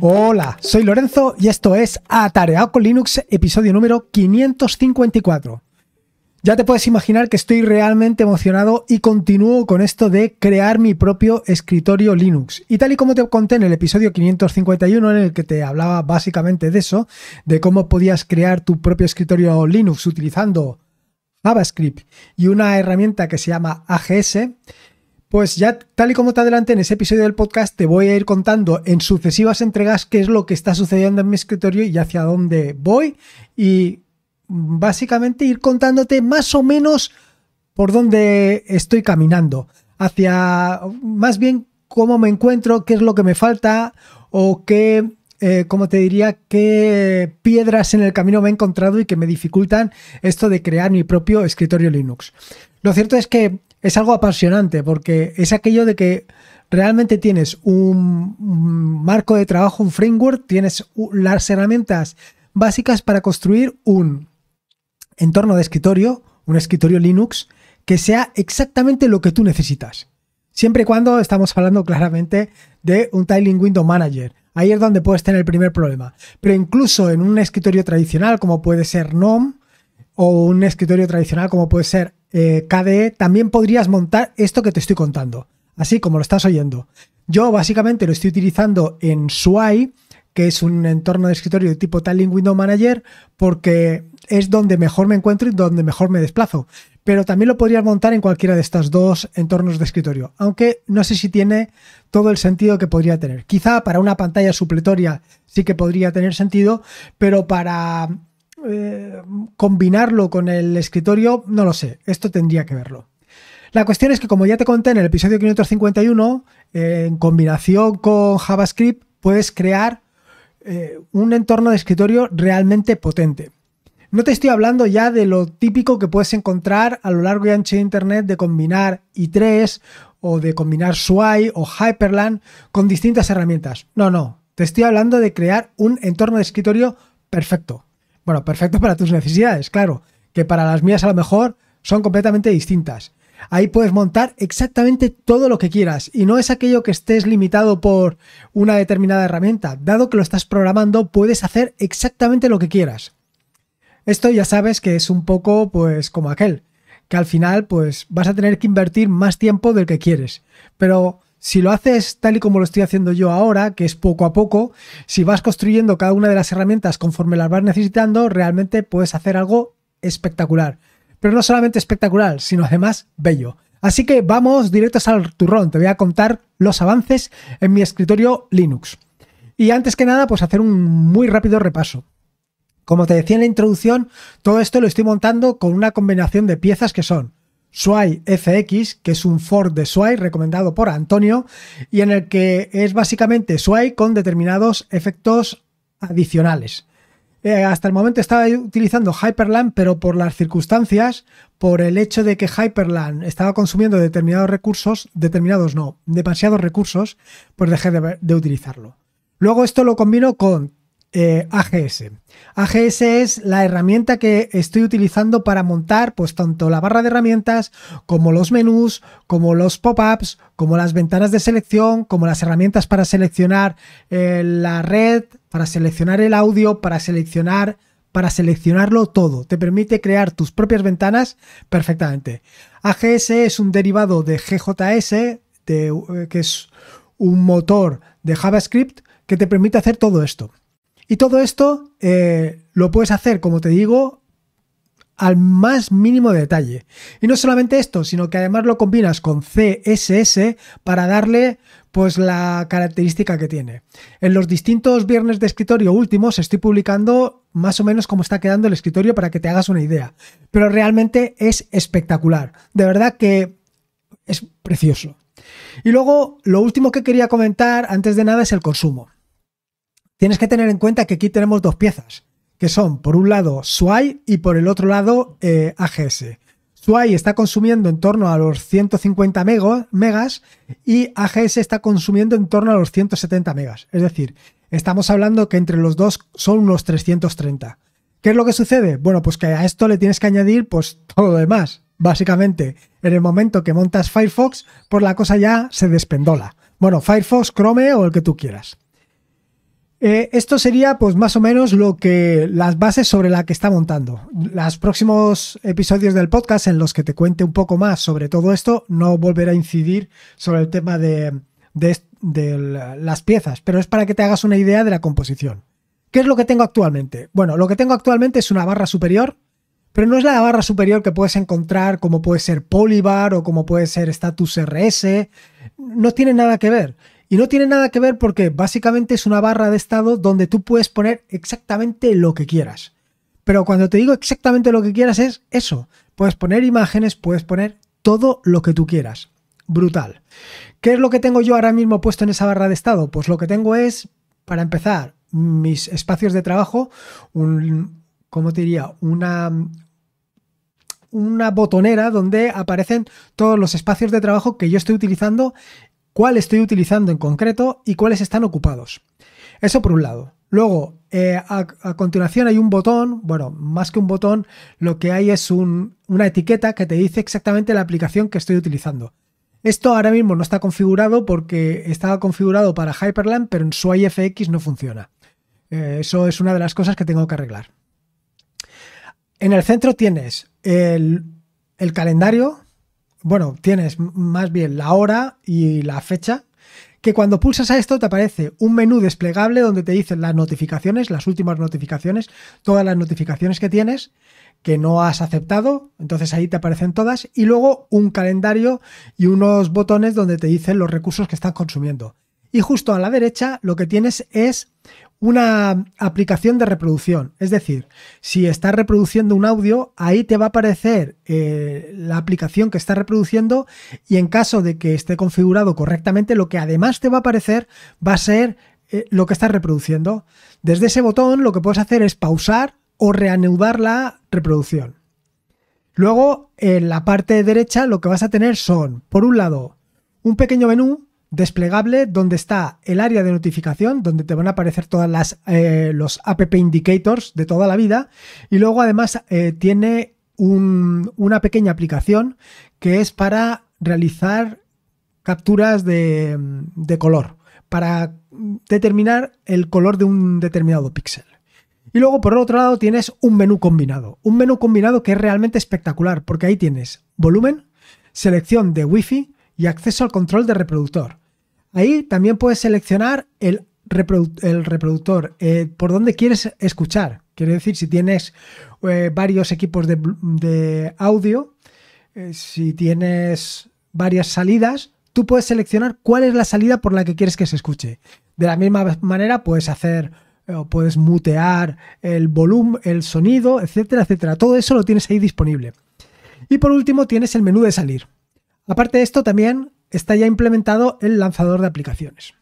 Hola, soy Lorenzo y esto es Atareado con Linux, episodio número 554. Ya te puedes imaginar que estoy realmente emocionado y continúo con esto de crear mi propio escritorio Linux. Y tal y como te conté en el episodio 551 en el que te hablaba básicamente de eso, de cómo podías crear tu propio escritorio Linux utilizando JavaScript y una herramienta que se llama AGS, pues ya, tal y como te adelante en ese episodio del podcast, te voy a ir contando en sucesivas entregas qué es lo que está sucediendo en mi escritorio y hacia dónde voy. Y básicamente ir contándote más o menos por dónde estoy caminando. Hacia, más bien, cómo me encuentro, qué es lo que me falta o qué, eh, como te diría, qué piedras en el camino me he encontrado y que me dificultan esto de crear mi propio escritorio Linux. Lo cierto es que es algo apasionante porque es aquello de que realmente tienes un, marco de trabajo, un framework, tienes las herramientas básicas para construir un entorno de escritorio, un escritorio Linux, que sea exactamente lo que tú necesitas. Siempre y cuando estamos hablando claramente de un Tiling Window Manager. Ahí es donde puedes tener el primer problema. Pero incluso en un escritorio tradicional como puede ser GNOME o un escritorio tradicional como puede ser eh, KDE, también podrías montar esto que te estoy contando, así como lo estás oyendo. Yo básicamente lo estoy utilizando en sway, que es un entorno de escritorio de tipo Tiling Window Manager, porque es donde mejor me encuentro y donde mejor me desplazo. Pero también lo podrías montar en cualquiera de estos dos entornos de escritorio, aunque no sé si tiene todo el sentido que podría tener. Quizá para una pantalla supletoria sí que podría tener sentido, pero para eh, combinarlo con el escritorio, no lo sé, esto tendría que verlo. La cuestión es que, como ya te conté en el episodio 551, eh, en combinación con JavaScript puedes crear eh, un entorno de escritorio realmente potente. No te estoy hablando ya de lo típico que puedes encontrar a lo largo y ancho de Internet de combinar i3 o de combinar Sway o Hyperland con distintas herramientas. No, no. Te estoy hablando de crear un entorno de escritorio perfecto. Bueno, perfecto para tus necesidades, claro, que para las mías a lo mejor son completamente distintas. Ahí puedes montar exactamente todo lo que quieras y no es aquello que estés limitado por una determinada herramienta. Dado que lo estás programando, puedes hacer exactamente lo que quieras. Esto ya sabes que es un poco pues como aquel, que al final pues vas a tener que invertir más tiempo del que quieres. Pero si lo haces tal y como lo estoy haciendo yo ahora, que es poco a poco, si vas construyendo cada una de las herramientas conforme las vas necesitando, realmente puedes hacer algo espectacular. Pero no solamente espectacular, sino además bello. Así que vamos directos al turrón, te voy a contar los avances en mi escritorio Linux. Y antes que nada, pues hacer un muy rápido repaso. Como te decía en la introducción, todo esto lo estoy montando con una combinación de piezas que son Sway FX, que es un Ford de Suai recomendado por Antonio, y en el que es básicamente Sway con determinados efectos adicionales. Eh, hasta el momento estaba utilizando Hyperland, pero por las circunstancias, por el hecho de que Hyperland estaba consumiendo determinados recursos, determinados no, demasiados recursos, pues dejé de, de utilizarlo. Luego esto lo combino con eh, AGS. AGS es la herramienta que estoy utilizando para montar pues tanto la barra de herramientas como los menús, como los pop-ups, como las ventanas de selección, como las herramientas para seleccionar eh, la red, para seleccionar el audio, para seleccionar para seleccionarlo todo. Te permite crear tus propias ventanas perfectamente. AGS es un derivado de GJS, eh, que es un motor de JavaScript que te permite hacer todo esto. Y todo esto eh, lo puedes hacer, como te digo, al más mínimo detalle. Y no solamente esto, sino que además lo combinas con CSS para darle pues la característica que tiene. En los distintos viernes de escritorio últimos estoy publicando más o menos cómo está quedando el escritorio para que te hagas una idea. Pero realmente es espectacular. De verdad que es precioso. Y luego, lo último que quería comentar antes de nada es el consumo tienes que tener en cuenta que aquí tenemos dos piezas, que son por un lado SWAI y por el otro lado eh, AGS. SWAI está consumiendo en torno a los 150 megas y AGS está consumiendo en torno a los 170 megas. Es decir, estamos hablando que entre los dos son unos 330. ¿Qué es lo que sucede? Bueno, pues que a esto le tienes que añadir pues todo lo demás. Básicamente, en el momento que montas Firefox, pues la cosa ya se despendola. Bueno, Firefox, Chrome o el que tú quieras. Eh, esto sería pues más o menos lo que las bases sobre la que está montando. Los próximos episodios del podcast en los que te cuente un poco más sobre todo esto, no volveré a incidir sobre el tema de, de las piezas, pero es para que te hagas una idea de la composición. ¿Qué es lo que tengo actualmente? Bueno, lo que tengo actualmente es una barra superior, pero no es la barra superior que puedes encontrar como puede ser Polybar o como puede ser Status RS, no tiene nada que ver y no tiene nada que ver porque básicamente es una barra de estado donde tú puedes poner exactamente lo que quieras. Pero cuando te digo exactamente lo que quieras es eso. Puedes poner imágenes, puedes poner todo lo que tú quieras. Brutal. ¿Qué es lo que tengo yo ahora mismo puesto en esa barra de estado? Pues lo que tengo es, para empezar, mis espacios de trabajo, un, ¿cómo te diría? Una, una botonera donde aparecen todos los espacios de trabajo que yo estoy utilizando cuál estoy utilizando en concreto y cuáles están ocupados. Eso por un lado. Luego, eh, a, continuación hay un botón, bueno, más que un botón, lo que hay es una etiqueta que te dice exactamente la aplicación que estoy utilizando. Esto ahora mismo no está configurado porque estaba configurado para Hyperland, pero en su IFX no funciona. Eh, eso es una de las cosas que tengo que arreglar. En el centro tienes el calendario, bueno, tienes más bien la hora y la fecha, que cuando pulsas a esto te aparece un menú desplegable donde te dicen las notificaciones, las últimas notificaciones, todas las notificaciones que tienes, que no has aceptado, entonces ahí te aparecen todas, y luego un calendario y unos botones donde te dicen los recursos que están consumiendo. Y justo a la derecha lo que tienes es una aplicación de reproducción. Es decir, si estás reproduciendo un audio, ahí te va a aparecer eh, la aplicación que estás reproduciendo y en caso de que esté configurado correctamente, lo que además te va a aparecer va a ser eh, lo que estás reproduciendo. Desde ese botón lo que puedes hacer es pausar o reanudar la reproducción. Luego, en la parte derecha lo que vas a tener son, por un lado, un pequeño menú desplegable donde está el área de notificación, donde te van a aparecer todas las eh, los app indicators de toda la vida. Y luego además eh, tiene una pequeña aplicación que es para realizar capturas de, de color, para determinar el color de un determinado píxel. Y luego por otro lado tienes un menú combinado, un menú combinado que es realmente espectacular porque ahí tienes volumen, selección de wifi y acceso al control de reproductor. Ahí también puedes seleccionar el, reproductor, eh, por dónde quieres escuchar. Quiere decir, si tienes eh, varios equipos de, audio, eh, si tienes varias salidas, tú puedes seleccionar cuál es la salida por la que quieres que se escuche. De la misma manera puedes hacer o puedes mutear el volumen, el sonido, etcétera, etcétera. Todo eso lo tienes ahí disponible. Y por último tienes el menú de salir. Aparte de esto también está ya implementado el lanzador de aplicaciones.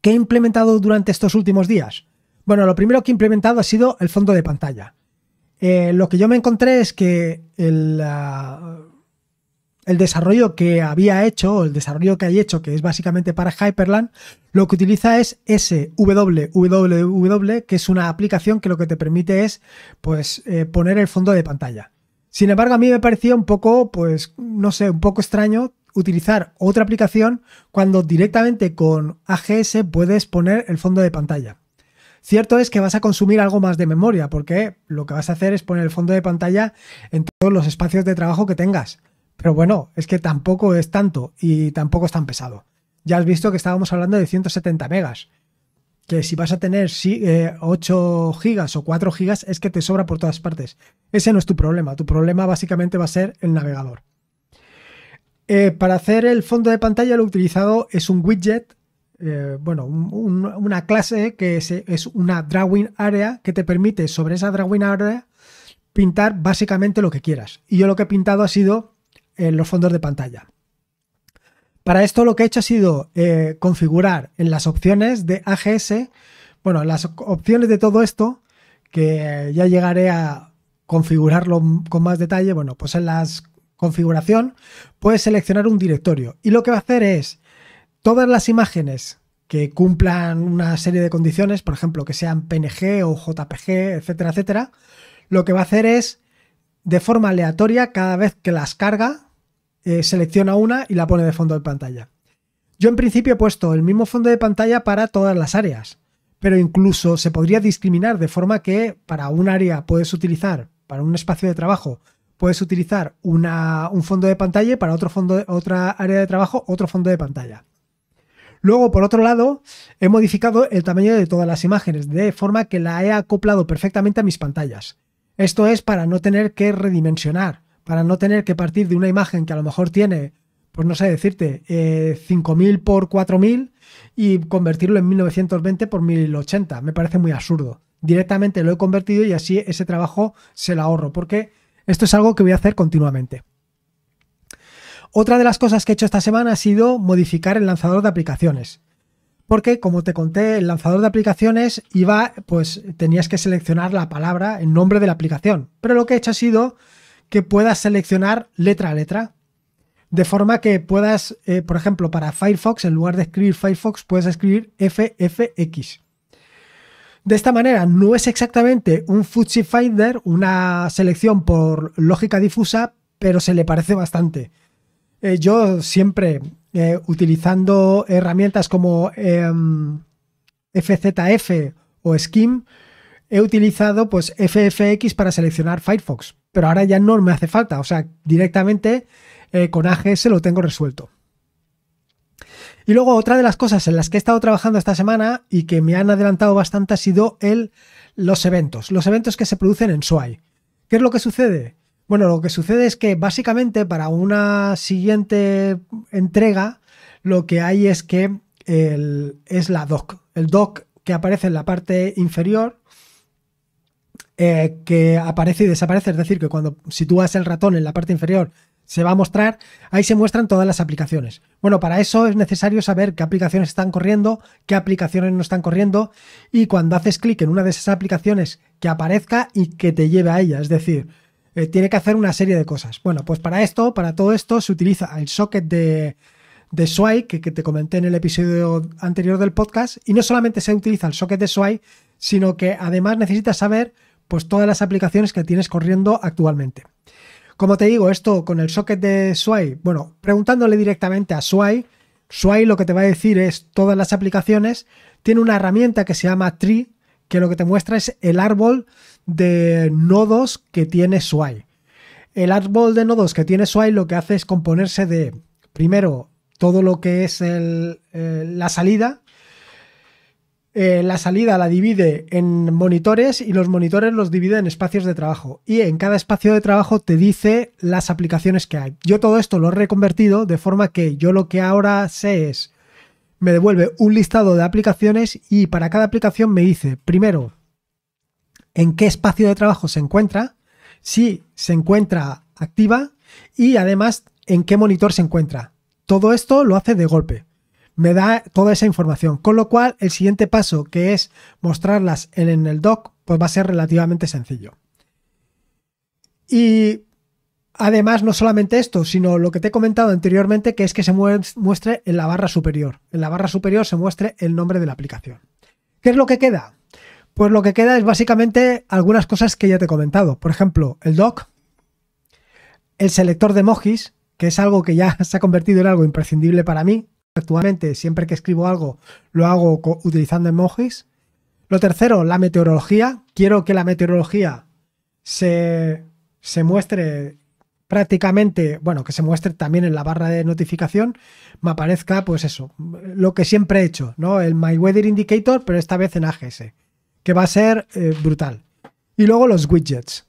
¿Qué he implementado durante estos últimos días? Bueno, lo primero que he implementado ha sido el fondo de pantalla. Eh, lo que yo me encontré es que ah, el, desarrollo que había hecho, o el desarrollo que hay hecho, que es básicamente para Hyperland, lo que utiliza es SWWW, que es una aplicación que lo que te permite es pues, eh, poner el fondo de pantalla. Sin embargo, a mí me parecía un poco, pues, no sé, un poco extraño utilizar otra aplicación cuando directamente con AGS puedes poner el fondo de pantalla. Cierto es que vas a consumir algo más de memoria porque lo que vas a hacer es poner el fondo de pantalla en todos los espacios de trabajo que tengas. Pero bueno, es que tampoco es tanto y tampoco es tan pesado. Ya has visto que estábamos hablando de 170 megas. Que si vas a tener 8 eh, gigas o 4 gigas es que te sobra por todas partes. Ese no es tu problema. Tu problema básicamente va a ser el navegador. Eh, para hacer el fondo de pantalla lo he utilizado, es un widget, eh, bueno, una clase que es, una drawing area que te permite sobre esa drawing area pintar básicamente lo que quieras. Y yo lo que he pintado ha sido en eh, los fondos de pantalla. Para esto lo que he hecho ha sido configurar en las opciones de AGS, bueno, las opciones de todo esto, que ya llegaré a configurarlo con más detalle, bueno, pues en las configuración, puedes seleccionar un directorio. Y lo que va a hacer es todas las imágenes que cumplan una serie de condiciones, por ejemplo, que sean PNG o JPG, etcétera, etcétera, lo que va a hacer es, de forma aleatoria, cada vez que las carga, eh, selecciona una y la pone de fondo de pantalla. Yo en principio he puesto el mismo fondo de pantalla para todas las áreas, pero incluso se podría discriminar de forma que para un área puedes utilizar, para un espacio de trabajo, puedes utilizar un fondo de pantalla para otro fondo, otra área de trabajo, otro fondo de pantalla. Luego, por otro lado, he modificado el tamaño de todas las imágenes, de forma que la he acoplado perfectamente a mis pantallas. Esto es para no tener que redimensionar, para no tener que partir de una imagen que a lo mejor tiene, pues no sé decirte, 5000 eh, por 4000 y convertirlo en 1920 por 1080. Me parece muy absurdo. Directamente lo he convertido y así ese trabajo se lo ahorro, porque esto es algo que voy a hacer continuamente. Otra de las cosas que he hecho esta semana ha sido modificar el lanzador de aplicaciones. Porque, como te conté, el lanzador de aplicaciones iba, pues tenías que seleccionar la palabra, el nombre de la aplicación. Pero lo que he hecho ha sido que puedas seleccionar letra a letra. De forma que puedas, eh, por ejemplo, para Firefox, en lugar de escribir Firefox, puedes escribir FFX. De esta manera, no es exactamente un fuzzy Finder, una selección por lógica difusa, pero se le parece bastante. Eh, yo siempre, eh, utilizando herramientas como FZF em, o Skim, he utilizado pues FFX para seleccionar Firefox, pero ahora ya no me hace falta, o sea, directamente eh, con AGS lo tengo resuelto. Y luego otra de las cosas en las que he estado trabajando esta semana y que me han adelantado bastante ha sido el, los eventos, los eventos que se producen en SWAI. ¿Qué es lo que sucede? Bueno, lo que sucede es que básicamente para una siguiente entrega lo que hay es que es la doc, el doc que aparece en la parte inferior, eh, que aparece y desaparece, es decir, que cuando sitúas el ratón en la parte inferior se va a mostrar, ahí se muestran todas las aplicaciones. Bueno, para eso es necesario saber qué aplicaciones están corriendo, qué aplicaciones no están corriendo y cuando haces clic en una de esas aplicaciones que aparezca y que te lleve a ella, es decir, eh, tiene que hacer una serie de cosas. Bueno, pues para esto, para todo esto se utiliza el socket de, de que, te comenté en el episodio anterior del podcast y no solamente se utiliza el socket de Sway, sino que además necesitas saber pues todas las aplicaciones que tienes corriendo actualmente. Como te digo, esto con el socket de Swai. bueno, preguntándole directamente a Swai, Swai lo que te va a decir es todas las aplicaciones, tiene una herramienta que se llama Tree, que lo que te muestra es el árbol de nodos que tiene Swai. El árbol de nodos que tiene Swai lo que hace es componerse de, primero, todo lo que es eh, la salida, eh, la salida la divide en monitores y los monitores los divide en espacios de trabajo. Y en cada espacio de trabajo te dice las aplicaciones que hay. Yo todo esto lo he reconvertido de forma que yo lo que ahora sé es, me devuelve un listado de aplicaciones y para cada aplicación me dice, primero, en qué espacio de trabajo se encuentra, si se encuentra activa y además en qué monitor se encuentra. Todo esto lo hace de golpe me da toda esa información. Con lo cual, el siguiente paso, que es mostrarlas en el doc, pues va a ser relativamente sencillo. Y además, no solamente esto, sino lo que te he comentado anteriormente, que es que se muestre en la barra superior. En la barra superior se muestre el nombre de la aplicación. ¿Qué es lo que queda? Pues lo que queda es básicamente algunas cosas que ya te he comentado. Por ejemplo, el doc, el selector de emojis, que es algo que ya se ha convertido en algo imprescindible para mí. Actualmente, siempre que escribo algo, lo hago utilizando emojis. Lo tercero, la meteorología. Quiero que la meteorología se, muestre prácticamente, bueno, que se muestre también en la barra de notificación, me aparezca, pues eso, lo que siempre he hecho, ¿no? El My Weather Indicator, pero esta vez en AGS, que va a ser eh, brutal. Y luego los widgets.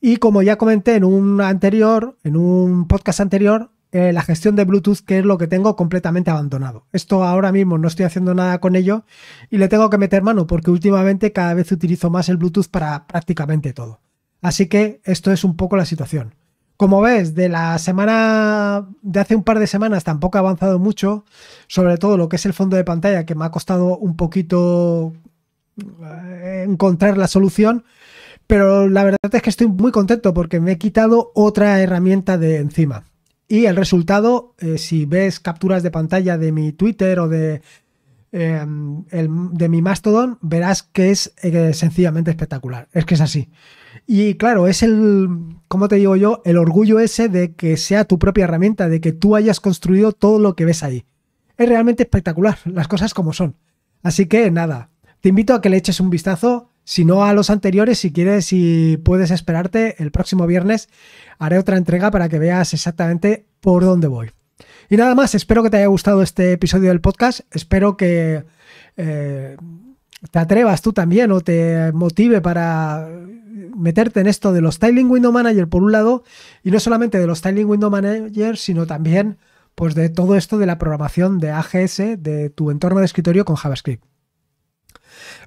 Y como ya comenté en un anterior, en un podcast anterior, eh, la gestión de Bluetooth, que es lo que tengo completamente abandonado. Esto ahora mismo no estoy haciendo nada con ello y le tengo que meter mano porque últimamente cada vez utilizo más el Bluetooth para prácticamente todo. Así que esto es un poco la situación. Como ves, de la semana de hace un par de semanas tampoco ha avanzado mucho, sobre todo lo que es el fondo de pantalla, que me ha costado un poquito eh, encontrar la solución, pero la verdad es que estoy muy contento porque me he quitado otra herramienta de encima. Y el resultado, eh, si ves capturas de pantalla de mi Twitter o de, eh, de mi Mastodon, verás que es eh, sencillamente espectacular. Es que es así. Y claro, es el, ¿cómo te digo yo? El orgullo ese de que sea tu propia herramienta, de que tú hayas construido todo lo que ves ahí. Es realmente espectacular, las cosas como son. Así que nada, te invito a que le eches un vistazo si no a los anteriores, si quieres y puedes esperarte, el próximo viernes haré otra entrega para que veas exactamente por dónde voy. Y nada más, espero que te haya gustado este episodio del podcast, espero que eh, te atrevas tú también o te motive para meterte en esto de los Styling Window Manager por un lado, y no solamente de los Styling Window Manager, sino también pues de todo esto de la programación de AGS de tu entorno de escritorio con JavaScript.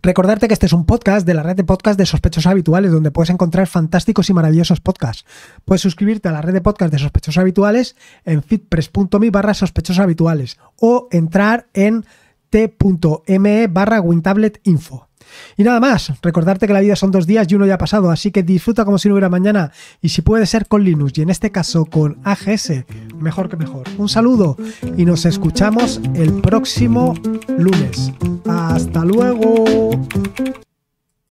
Recordarte que este es un podcast de la red de podcast de sospechosos habituales, donde puedes encontrar fantásticos y maravillosos podcasts. Puedes suscribirte a la red de podcast de sospechosos habituales en fitpress.me barra o entrar en t.me barra wintabletinfo. Y nada más, recordarte que la vida son dos días y uno ya ha pasado, así que disfruta como si no hubiera mañana y si puede ser con Linux y en este caso con AGS, mejor que mejor. Un saludo y nos escuchamos el próximo lunes. Hasta luego.